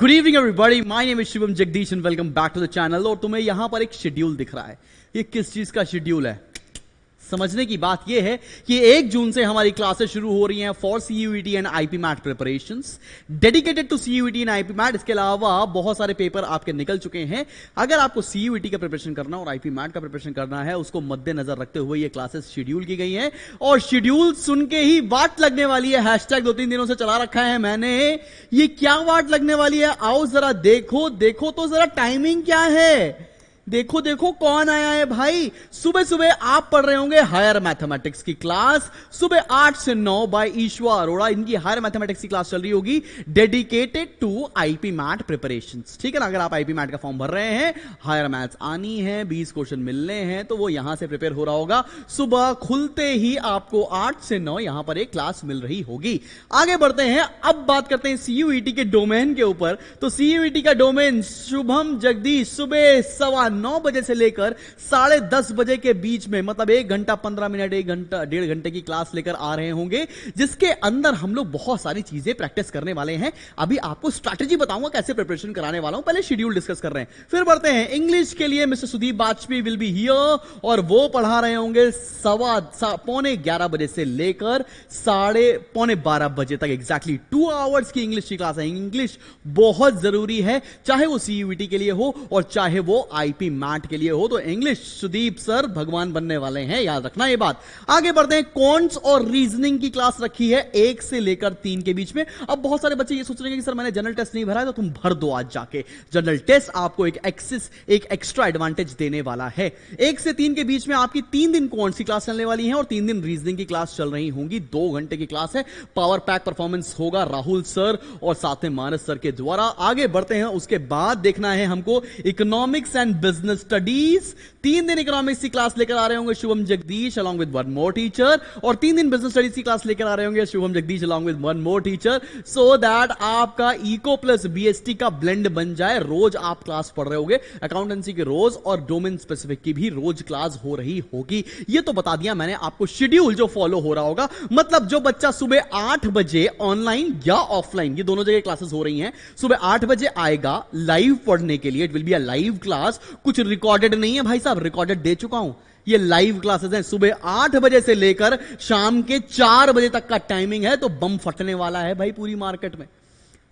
good evening everybody my name is Shivam Jagdish and welcome back to the channel और तुम्हें यहां पर एक शेड्यूल दिख रहा है ये किस चीज का शेड्यूल है समझने की बात यह है कि एक जून से हमारी क्लासेस शुरू हो रही हैं for CUET and IPMAT preparation dedicated to CUET and IPMAT इसके अलावा बहुत सारे पेपर आपके निकल चुके हैं अगर आपको सीयूईटी e का प्रिपरेशन करना और आईपी मैट का प्रिपरेशन करना है उसको मद्देनजर रखते हुए ये क्लासेस शेड्यूल की गई है और शेड्यूल सुन के ही वाट लगने वाली है हैशटैग दो तीन दिनों से चला रखा है मैंने ये क्या वाट लगने वाली है आओ जरा देखो देखो तो जरा टाइमिंग क्या है देखो देखो कौन आया है भाई सुबह सुबह आप पढ़ रहे होंगे हायर मैथमेटिक्स की क्लास सुबह आठ से नौ बाय ईश्वर अरोड़ा इनकी हायर मैथमेटिक्स की क्लास चल रही होगी dedicated to IPMAT preparation ठीक है ना अगर आप आईपी मैट का फॉर्म भर रहे हैं हायर मैथ्स आनी है बीस क्वेश्चन मिलने हैं तो वो यहां से प्रिपेयर हो रहा होगा सुबह खुलते ही आपको आठ से नौ यहां पर एक क्लास मिल रही होगी आगे बढ़ते हैं अब बात करते हैं सीयूईटी e के डोमेन के ऊपर तो सीयूईटी e का डोमेन शुभम जगदीश सुबह सवा नौ बजे से लेकर साढ़े दस बजे के बीच में मतलब एक घंटा पंद्रह मिनट एक घंटा डेढ़ घंटे की क्लास लेकर आ रहे होंगे जिसके अंदर हम लोग बहुत सारी चीजें प्रैक्टिस करने वाले हैं अभी आपको स्ट्रैटेजी बताऊंगा कैसे प्रिपरेशन कराने वाला हूं पहले शेड्यूल डिस्कस कर रहे हैं फिर बढ़ते हैं इंग्लिश के लिए mister Sudeep Vajpayee will be here और वो पढ़ा रहे होंगे सवा पौने ग्यारह बजे से लेकर साढ़े पौने बारह बजे तक एग्जैक्टली टू आवर्स की इंग्लिश की क्लास है इंग्लिश बहुत जरूरी है चाहे वो सीयूटी के लिए हो और चाहे वो आई आईपी मैट के लिए हो तो इंग्लिश सुदीप सर भगवान बनने वाले हैं याद रखना ये बात आगे बढ़ते हैं कॉन्ट्स और रीजनिंग की क्लास रखी है एक से लेकर तीन के बीच में अब बहुत सारे बच्चे ये सोच रहे हैं कि सर मैंने जनरल टेस्ट नहीं भरा है तो तुम भर दो आज जाके जनरल टेस्ट आपको एक एक्सिस एक एक्स्ट्रा एडवांटेज देने वाला है एक से तीन के बीच में आपकी तीन दिन कौन सी क्लास चलने वाली है और तीन दिन रीजनिंग की क्लास चल रही होंगी दो घंटे की क्लास है पावर पैक परफॉर्मेंस होगा राहुल सर और साथ में मानस सर के द्वारा आगे बढ़ते हैं उसके बाद देखना है हमको इकोनॉमिक्स एंड बिजनेस स्टडीज तीन दिन इकोनॉमिक्स की क्लास लेकर आ रहे होंगे Shubham Jagdish along with one more teacher और तीन दिन बिजनेस स्टडीज की क्लास लेकर आ रहे होंगे Shubham Jagdish along with one more teacher so that आपका इको प्लस बीएसटी का ब्लेंड बन जाए रोज आप क्लास पढ़ रहे होगे अकाउंटेंसी के रोज और डोमेन स्पेसिफिक की भी रोज क्लास हो रही होगी ये तो बता दिया मैंने आपको शेड्यूल जो फॉलो हो रहा होगा मतलब जो बच्चा सुबह आठ बजे ऑनलाइन या ऑफलाइन ये दोनों जगह क्लासेस हो रही हैं सुबह आठ बजे आएगा लाइव पढ़ने के लिए it will be a live class कुछ रिकॉर्डेड नहीं है भाई साहब रिकॉर्डेड दे चुका हूं ये लाइव क्लासेस हैं सुबह आठ बजे से लेकर शाम के चार बजे तक का टाइमिंग है तो बम फटने वाला है भाई पूरी मार्केट में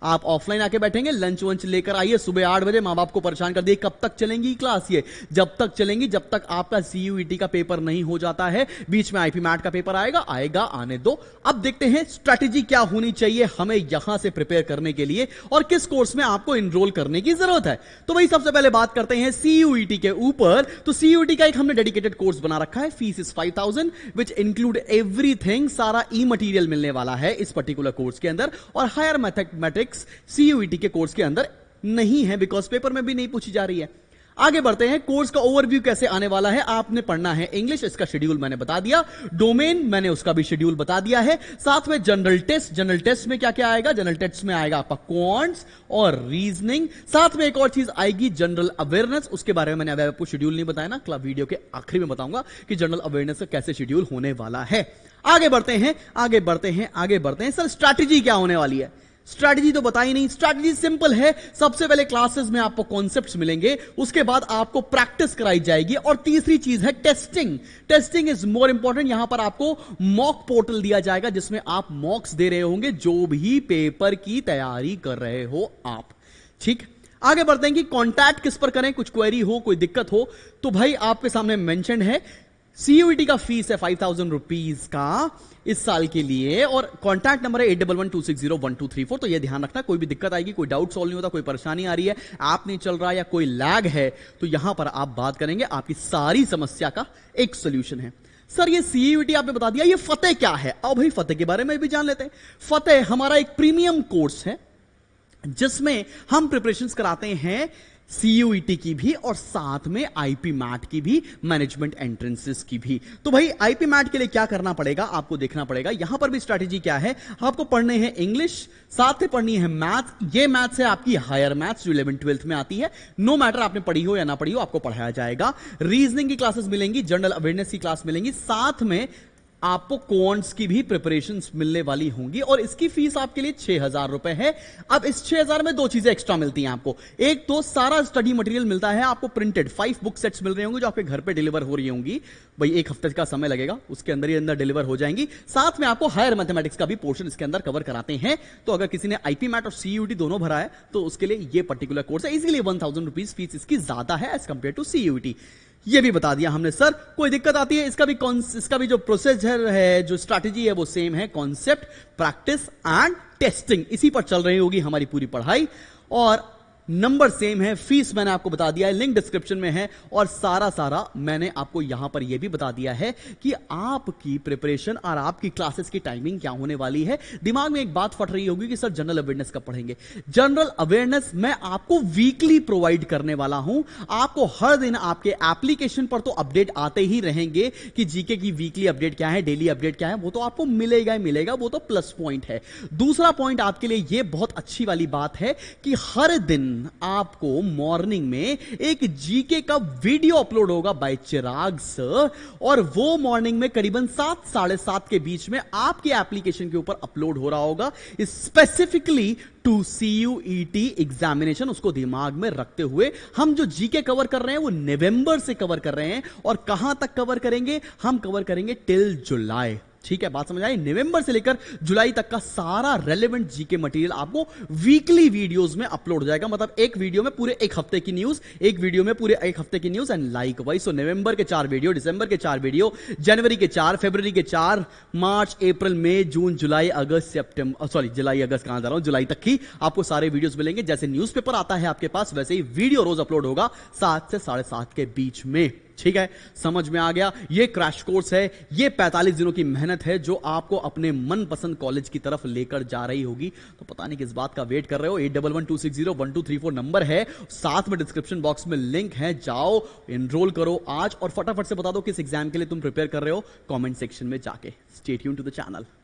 आप ऑफलाइन आके बैठेंगे लंच वंच लेकर आइए सुबह आठ बजे माँ बाप को परेशान कर दिए कब तक चलेंगी क्लास ये जब तक चलेंगी जब तक आपका सीयूईटी e का पेपर नहीं हो जाता है बीच में आईपी मैट का पेपर आएगा आएगा आने दो अब देखते हैं स्ट्रेटेजी क्या होनी चाहिए हमें यहां से प्रिपेयर करने के लिए और किस कोर्स में आपको इनरोल करने की जरूरत है तो भाई सबसे पहले बात करते हैं सीयूईटी e के ऊपर तो सीयूटी e का एक हमने डेडिकेटेड कोर्स बना रखा है fees is five thousand which include everything सारा ई मटीरियल मिलने वाला है इस पर्टिकुलर कोर्स के अंदर और higher mathematic topics CUET e के कोर्स के अंदर नहीं है बिकॉज पेपर में भी नहीं पूछी जा रही है आगे बढ़ते हैं कोर्स का ओवरव्यू कैसे आने वाला है आपने पढ़ना है इंग्लिश इसका शेड्यूल मैंने बता दिया डोमेन मैंने उसका भी शेड्यूल बता दिया है साथ में जनरल टेस्ट जनरल टेस्ट में क्या क्या आएगा जनरल टेस्ट में आएगा आपका क्वांट्स और रीजनिंग साथ में एक और चीज आएगी जनरल अवेयरनेस उसके बारे में मैंने अभी आपको शेड्यूल नहीं बताया ना क्लब वीडियो के आखिरी में बताऊंगा कि जनरल अवेयरनेस का कैसे शेड्यूल होने वाला है आगे बढ़ते हैं आगे बढ़ते हैं आगे बढ़ते हैं सर स्ट्रैटेजी क्या होने वाली है स्ट्रैटेजी तो बताई नहीं स्ट्रैटेजी सिंपल है सबसे पहले क्लासेस में आपको कॉन्सेप्ट्स मिलेंगे उसके बाद आपको प्रैक्टिस कराई जाएगी और तीसरी चीज है testing testing is more important यहां पर आपको मॉक पोर्टल दिया जाएगा जिसमें आप मॉक्स दे रहे होंगे जो भी पेपर की तैयारी कर रहे हो आप ठीक आगे बढ़ते हैं कि कॉन्टैक्ट किस पर करें कुछ क्वेरी हो कोई दिक्कत हो तो भाई आपके सामने मैंशन है सीयूटी e का फीस है फाइव थाउजेंड रुपीज का इस साल के लिए और कॉन्टैक्ट नंबर है eight double one two six zero one two three four तो ये ध्यान रखना कोई भी दिक्कत आएगी कोई डाउट सॉल्व नहीं होता कोई परेशानी आ रही है ऐप नहीं चल रहा है या कोई लैग है तो यहां पर आप बात करेंगे आपकी सारी समस्या का एक सोल्यूशन है सर ये सीईटी e आपने बता दिया ये फतेह क्या है अब भाई फतेह के बारे में भी जान लेते हैं फतेह हमारा एक प्रीमियम कोर्स है जिसमें हम प्रिपरेशन कराते हैं सीयूईटी e की भी और साथ में आईपी मैट की भी मैनेजमेंट एंट्रेंसेस की भी तो भाई आईपी मैट के लिए क्या करना पड़ेगा आपको देखना पड़ेगा यहां पर भी स्ट्रेटेजी क्या है आपको पढ़ने हैं इंग्लिश साथ में पढ़नी है मैथ ये मैथ्स है आपकी हायर मैथ्स जो इलेवन ट्वेल्थ में आती है नो मैटर आपने पढ़ी हो या ना पढ़ी हो आपको पढ़ाया जाएगा रीजनिंग की क्लासेस मिलेंगी जनरल अवेयरनेस की क्लास मिलेंगी साथ में आपको कोन्ट्स की भी प्रिपरेशन मिलने वाली होंगी और इसकी फीस आपके लिए छह हजार रुपए है अब इस छह हजार में दो चीजें एक्स्ट्रा मिलती हैं आपको एक तो सारा स्टडी मटेरियल मिलता है आपको प्रिंटेड फाइव बुक सेट्स मिल रहे होंगे जो आपके घर पे डिलीवर हो रही होंगी भाई एक हफ्ते का समय लगेगा उसके अंदर ही अंदर डिलीवर हो जाएंगी साथ में आपको हायर मैथमेटिक्स का भी पोर्शन इसके अंदर कवर कराते हैं तो अगर किसी ने आईपी मैट और सीयूटी e दोनों भरा है तो उसके लिए ये पर्टिकुलर कोर्स है इसीलिए वन थाउजेंड रुपीज फीस इसकी ज्यादा है एज कंपेयर टू सीयूटी ये भी बता दिया हमने सर कोई दिक्कत आती है इसका भी इसका भी जो प्रोसीजर है जो स्ट्रैटेजी है वो सेम है कॉन्सेप्ट प्रैक्टिस एंड टेस्टिंग इसी पर चल रही होगी हमारी पूरी पढ़ाई और नंबर सेम है फीस मैंने आपको बता दिया है लिंक डिस्क्रिप्शन में है और सारा सारा मैंने आपको यहां पर यह भी बता दिया है कि आपकी प्रिपरेशन और आपकी क्लासेस की टाइमिंग क्या होने वाली है दिमाग में एक बात फट रही होगी कि सर जनरल अवेयरनेस कब पढ़ेंगे जनरल अवेयरनेस मैं आपको वीकली प्रोवाइड करने वाला हूं आपको हर दिन आपके एप्लीकेशन पर तो अपडेट आते ही रहेंगे कि जीके की वीकली अपडेट क्या है डेली अपडेट क्या है वो तो आपको मिलेगा ही मिलेगा वो तो प्लस पॉइंट है दूसरा पॉइंट आपके लिए ये बहुत अच्छी वाली बात है कि हर दिन आपको मॉर्निंग में एक जीके का वीडियो अपलोड होगा बाय चिराग सर और वो मॉर्निंग में करीबन सात साढ़े सात के बीच में आपके एप्लीकेशन के ऊपर अपलोड हो रहा होगा specifically to CUET examination उसको दिमाग में रखते हुए हम जो जीके कवर कर रहे हैं वो नवंबर से कवर कर रहे हैं और कहां तक कवर करेंगे हम कवर करेंगे टिल जुलाई ठीक है बात समझ आई नवंबर से लेकर जुलाई तक का सारा रेलेवेंट जीके मटेरियल आपको वीकली वीडियोस में अपलोड हो जाएगा मतलब एक वीडियो में पूरे एक हफ्ते की न्यूज एक वीडियो में पूरे एक हफ्ते की news and likewise so नवंबर के चार वीडियो दिसंबर के चार वीडियो जनवरी के चार फेब्रवरी के चार मार्च अप्रैल मई जून जुलाई अगस्त सेप्टेम्बर सॉरी जुलाई अगस्त कहां जा रहा हूं जुलाई तक की आपको सारे वीडियोज मिलेंगे जैसे न्यूज आता है आपके पास वैसे ही वीडियो रोज अपलोड होगा सात से साढ़े सात के बीच में ठीक है समझ में आ गया ये क्रैश कोर्स है ये 45 दिनों की मेहनत है जो आपको अपने मनपसंद कॉलेज की तरफ लेकर जा रही होगी तो पता नहीं किस बात का वेट कर रहे हो eight double one two six zero one two three four number है साथ में डिस्क्रिप्शन बॉक्स में लिंक है जाओ एनरोल करो आज और फटाफट से बता दो किस एग्जाम के लिए तुम प्रिपेयर कर रहे हो कॉमेंट सेक्शन में जाके स्टेट टू द चैनल